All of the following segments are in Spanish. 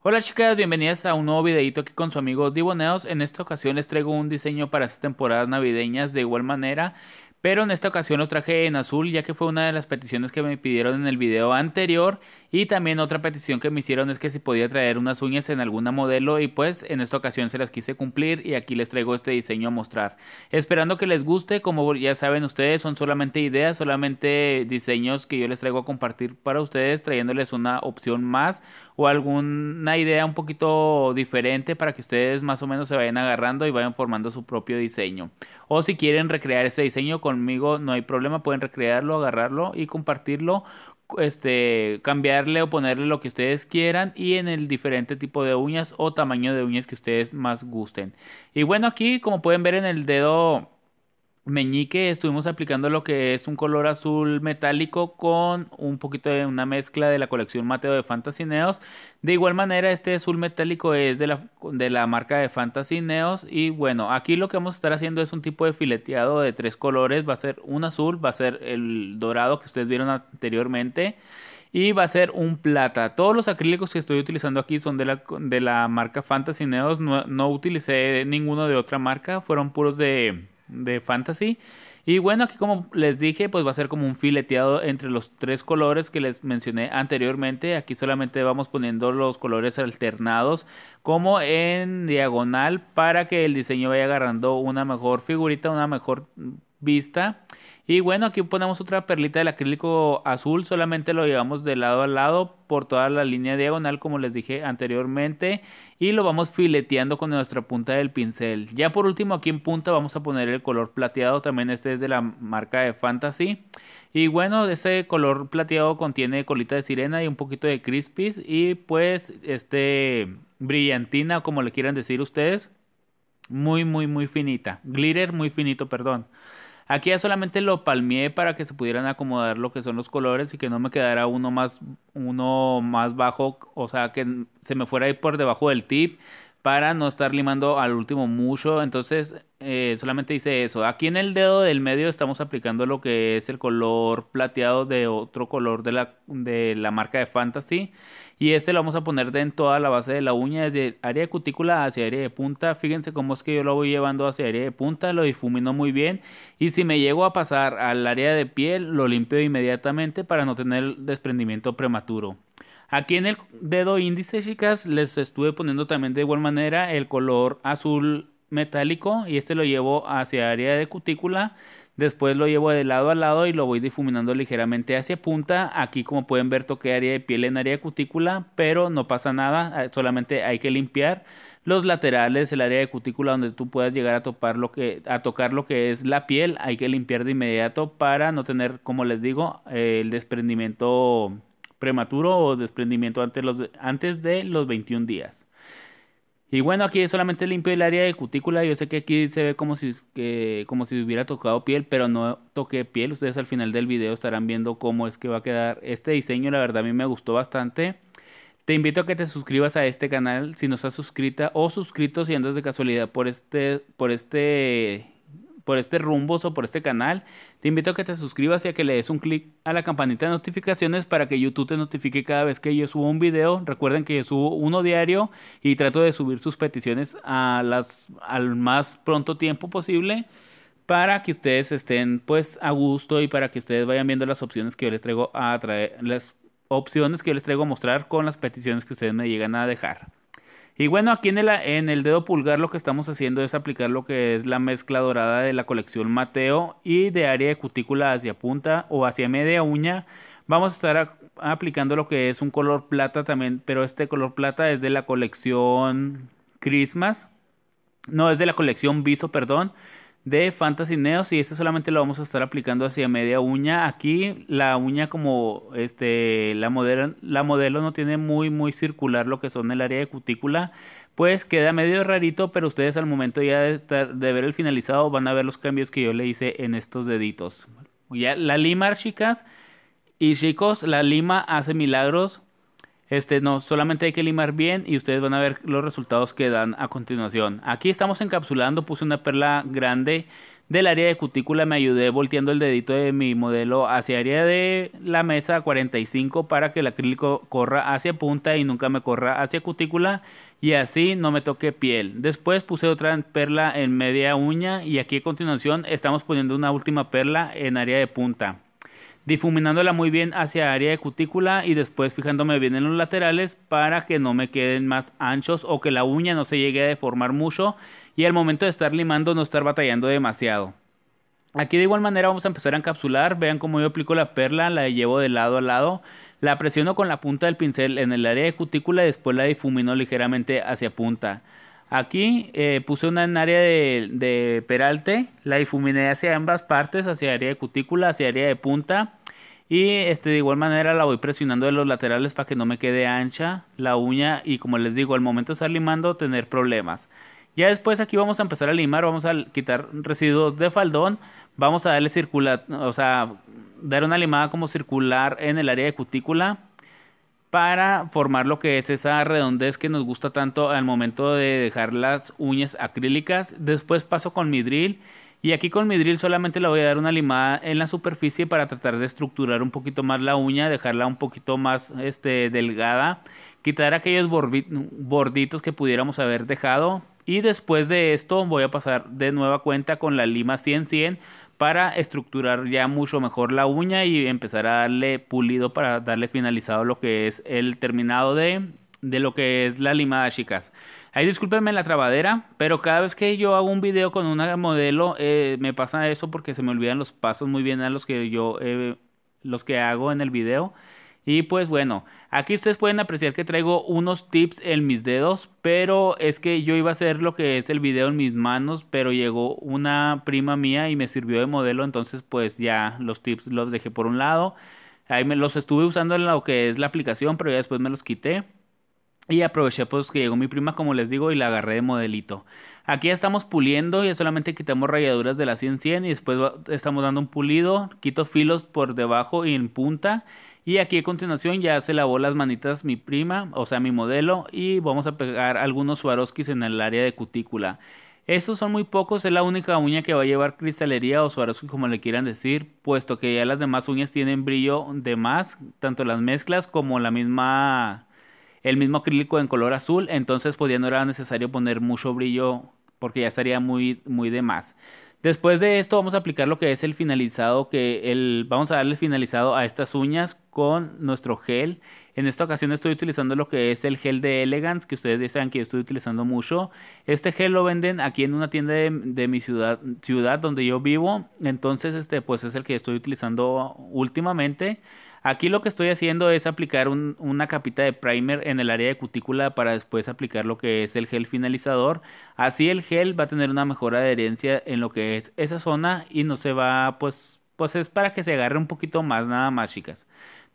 Hola chicas, bienvenidas a un nuevo videito aquí con su amigo Diboneos. En esta ocasión les traigo un diseño para estas temporadas navideñas de igual manera pero en esta ocasión los traje en azul ya que fue una de las peticiones que me pidieron en el video anterior y también otra petición que me hicieron es que si podía traer unas uñas en alguna modelo y pues en esta ocasión se las quise cumplir y aquí les traigo este diseño a mostrar esperando que les guste como ya saben ustedes son solamente ideas solamente diseños que yo les traigo a compartir para ustedes trayéndoles una opción más o alguna idea un poquito diferente para que ustedes más o menos se vayan agarrando y vayan formando su propio diseño o si quieren recrear ese diseño conmigo, no hay problema, pueden recrearlo, agarrarlo y compartirlo este, cambiarle o ponerle lo que ustedes quieran y en el diferente tipo de uñas o tamaño de uñas que ustedes más gusten. Y bueno, aquí como pueden ver en el dedo meñique estuvimos aplicando lo que es un color azul metálico con un poquito de una mezcla de la colección Mateo de Fantasy Neos. De igual manera, este azul metálico es de la, de la marca de Fantasy Neos. Y bueno, aquí lo que vamos a estar haciendo es un tipo de fileteado de tres colores. Va a ser un azul, va a ser el dorado que ustedes vieron anteriormente y va a ser un plata. Todos los acrílicos que estoy utilizando aquí son de la, marca Fantasy Neos. no utilicé ninguno de otra marca, fueron puros de de fantasy. Y bueno, aquí como les dije, pues va a ser como un fileteado entre los tres colores que les mencioné anteriormente. Aquí solamente vamos poniendo los colores alternados como en diagonal para que el diseño vaya agarrando una mejor figurita, una mejor vista. Y bueno, aquí ponemos otra perlita del acrílico azul, solamente lo llevamos de lado a lado por toda la línea diagonal como les dije anteriormente y lo vamos fileteando con nuestra punta del pincel. Ya por último aquí en punta vamos a poner el color plateado, también este es de la marca de Fantasy. Y bueno, este color plateado contiene colita de sirena y un poquito de crispies y pues este brillantina como le quieran decir ustedes. Muy, muy, muy finita. Glitter muy finito, perdón. Aquí ya solamente lo palmié para que se pudieran acomodar lo que son los colores y que no me quedara uno más, uno más bajo, o sea, que se me fuera ahí por debajo del tip para no estar limando al último mucho. Entonces, eh, solamente hice eso. Aquí en el dedo del medio estamos aplicando lo que es el color plateado de otro color de la, de la marca de Fantasy. Y este lo vamos a poner en toda la base de la uña, desde área de cutícula hacia área de punta. Fíjense cómo es que yo lo voy llevando hacia área de punta, lo difumino muy bien. Y si me llego a pasar al área de piel, lo limpio inmediatamente para no tener desprendimiento prematuro. Aquí en el dedo índice, chicas, les estuve poniendo también de igual manera el color azul metálico y este lo llevo hacia área de cutícula. Después lo llevo de lado a lado y lo voy difuminando ligeramente hacia punta. Aquí como pueden ver toqué área de piel en área de cutícula, pero no pasa nada, eh, solamente hay que limpiar los laterales, el área de cutícula donde tú puedas llegar a, topar lo que, a tocar lo que es la piel, hay que limpiar de inmediato para no tener, como les digo, el desprendimiento prematuro o desprendimiento antes, los, antes de los 21 días. Y bueno, aquí solamente limpio el área de cutícula. Yo sé que aquí se ve como si, como si hubiera tocado piel, pero no toqué piel. Ustedes al final del video estarán viendo cómo es que va a quedar este diseño. La verdad a mí me gustó bastante. Te invito a que te suscribas a este canal si no estás suscrita o suscrito si andas de casualidad por este, por este por este rumbo o por este canal, te invito a que te suscribas y a que le des un clic a la campanita de notificaciones para que YouTube te notifique cada vez que yo subo un video. Recuerden que yo subo uno diario y trato de subir sus peticiones a las, al más pronto tiempo posible para que ustedes estén pues a gusto y para que ustedes vayan viendo las opciones que yo les traigo a traer, las opciones que yo les traigo a mostrar con las peticiones que ustedes me llegan a dejar. Y bueno, aquí en el, dedo pulgar lo que estamos haciendo es aplicar lo que es la mezcla dorada de la colección Mateo y de área de cutícula hacia punta o hacia media uña. Vamos a estar aplicando lo que es un color plata también, pero este color plata es de la colección Christmas. No, es de la colección Viso, perdón de Fantasy Neos y este solamente lo vamos a estar aplicando hacia media uña. Aquí la uña como este la modelo, la modelo no tiene muy muy circular lo que son el área de cutícula, pues queda medio rarito, pero ustedes al momento ya de, de ver el finalizado van a ver los cambios que yo le hice en estos deditos. Ya la lima, chicas y chicos, la lima hace milagros este, no, solamente hay que limar bien y ustedes van a ver los resultados que dan a continuación. Aquí estamos encapsulando, puse una perla grande del área de cutícula, me ayudé volteando el dedito de mi modelo hacia área de la mesa 45 para que el acrílico corra hacia punta y nunca me corra hacia cutícula y así no me toque piel. Después puse otra perla en media uña y aquí a continuación estamos poniendo una última perla en área de punta difuminándola muy bien hacia área de cutícula y después fijándome bien en los laterales para que no me queden más anchos o que la uña no se llegue a deformar mucho y al momento de estar limando no estar batallando demasiado. Aquí de igual manera vamos a empezar a encapsular, vean cómo yo aplico la perla, la llevo de lado a lado, la presiono con la punta del pincel en el área de cutícula y después la difumino ligeramente hacia punta. Aquí eh, puse una en área de, de peralte, la difuminé hacia ambas partes, hacia área de cutícula, hacia área de punta y este, de igual manera la voy presionando de los laterales para que no me quede ancha la uña y como les digo, al momento de estar limando tener problemas. Ya después aquí vamos a empezar a limar, vamos a quitar residuos de faldón, vamos a darle circular, o sea, dar una limada como circular en el área de cutícula para formar lo que es esa redondez que nos gusta tanto al momento de dejar las uñas acrílicas. Después paso con mi drill y aquí con mi drill solamente la voy a dar una limada en la superficie para tratar de estructurar un poquito más la uña, dejarla un poquito más este, delgada, quitar aquellos borditos que pudiéramos haber dejado. Y después de esto voy a pasar de nueva cuenta con la lima 100-100 para estructurar ya mucho mejor la uña y empezar a darle pulido para darle finalizado lo que es el terminado de, de lo que es la limada, chicas. Ahí discúlpenme la trabadera, pero cada vez que yo hago un video con una modelo, eh, me pasa eso porque se me olvidan los pasos muy bien a los que yo, eh, los que hago en el video. Y pues bueno, aquí ustedes pueden apreciar que traigo unos tips en mis dedos, pero es que yo iba a hacer lo que es el video en mis manos, pero llegó una prima mía y me sirvió de modelo, entonces pues ya los tips los dejé por un lado. Ahí me los estuve usando en lo que es la aplicación, pero ya después me los quité. Y aproveché pues que llegó mi prima, como les digo, y la agarré de modelito. Aquí ya estamos puliendo, ya solamente quitamos rayaduras de la 100-100 y después estamos dando un pulido. Quito filos por debajo y en punta. Y aquí a continuación ya se lavó las manitas mi prima, o sea mi modelo. Y vamos a pegar algunos Swarovskis en el área de cutícula. Estos son muy pocos, es la única uña que va a llevar cristalería o Swarovski como le quieran decir, puesto que ya las demás uñas tienen brillo de más, tanto las mezclas como la misma el mismo acrílico en color azul, entonces pues no era necesario poner mucho brillo porque ya estaría muy, muy de más. Después de esto vamos a aplicar lo que es el finalizado, que el, vamos a darle finalizado a estas uñas con nuestro gel. En esta ocasión estoy utilizando lo que es el gel de Elegance, que ustedes saben que yo estoy utilizando mucho. Este gel lo venden aquí en una tienda de, mi ciudad, ciudad donde yo vivo. Entonces este pues es el que estoy utilizando últimamente. Aquí lo que estoy haciendo es aplicar una capita de primer en el área de cutícula para después aplicar lo que es el gel finalizador. Así el gel va a tener una mejor adherencia en lo que es esa zona y no se va, pues, pues es para que se agarre un poquito más nada más, chicas.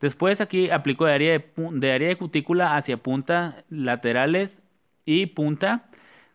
Después aquí aplico de área de, de área de cutícula hacia punta, laterales y punta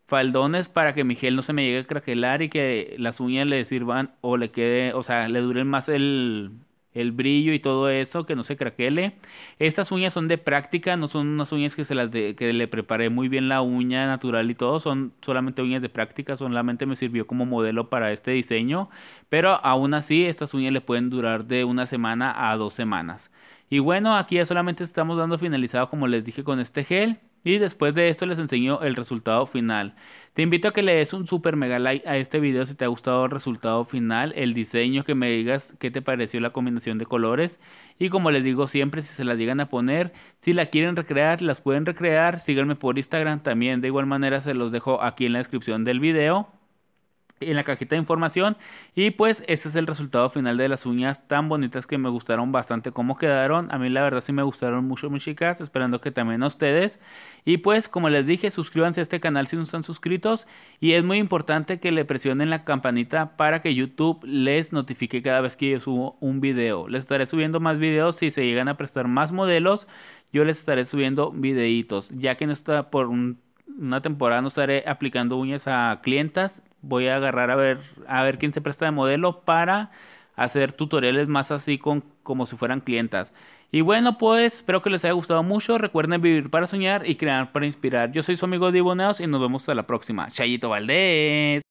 faldones para que mi gel no se me llegue a craquelar y que las uñas le sirvan o le quede, o sea, le duren más el, el brillo y todo eso, que no se craquele. Estas uñas son de práctica, no son unas uñas que se las que le preparé muy bien la uña natural y todo, son solamente uñas de práctica, solamente me sirvió como modelo para este diseño, pero aún así estas uñas le pueden durar de una semana a dos semanas. Y bueno, aquí ya solamente estamos dando finalizado como les dije con este gel. Y después de esto les enseño el resultado final. Te invito a que le des un super mega like a este video si te ha gustado el resultado final, el diseño, que me digas qué te pareció la combinación de colores. Y como les digo siempre, si se las llegan a poner, si la quieren recrear, las pueden recrear. Síganme por Instagram también, de igual manera se los dejo aquí en la descripción del video en la cajita de información. Y pues ese es el resultado final de las uñas tan bonitas que me gustaron bastante cómo quedaron. A mí la verdad sí me gustaron mucho mis chicas, esperando que también a ustedes. Y pues como les dije, suscríbanse a este canal si no están suscritos. Y es muy importante que le presionen la campanita para que YouTube les notifique cada vez que yo subo un video. Les estaré subiendo más videos si se llegan a prestar más modelos. Yo les estaré subiendo videitos, ya que no está por un una temporada no estaré aplicando uñas a clientas. Voy a agarrar a ver, a ver quién se presta de modelo para hacer tutoriales más así con, como si fueran clientas. Y bueno, pues espero que les haya gustado mucho. Recuerden vivir para soñar y crear para inspirar. Yo soy su amigo Diboneos y nos vemos hasta la próxima. Chayito Valdés.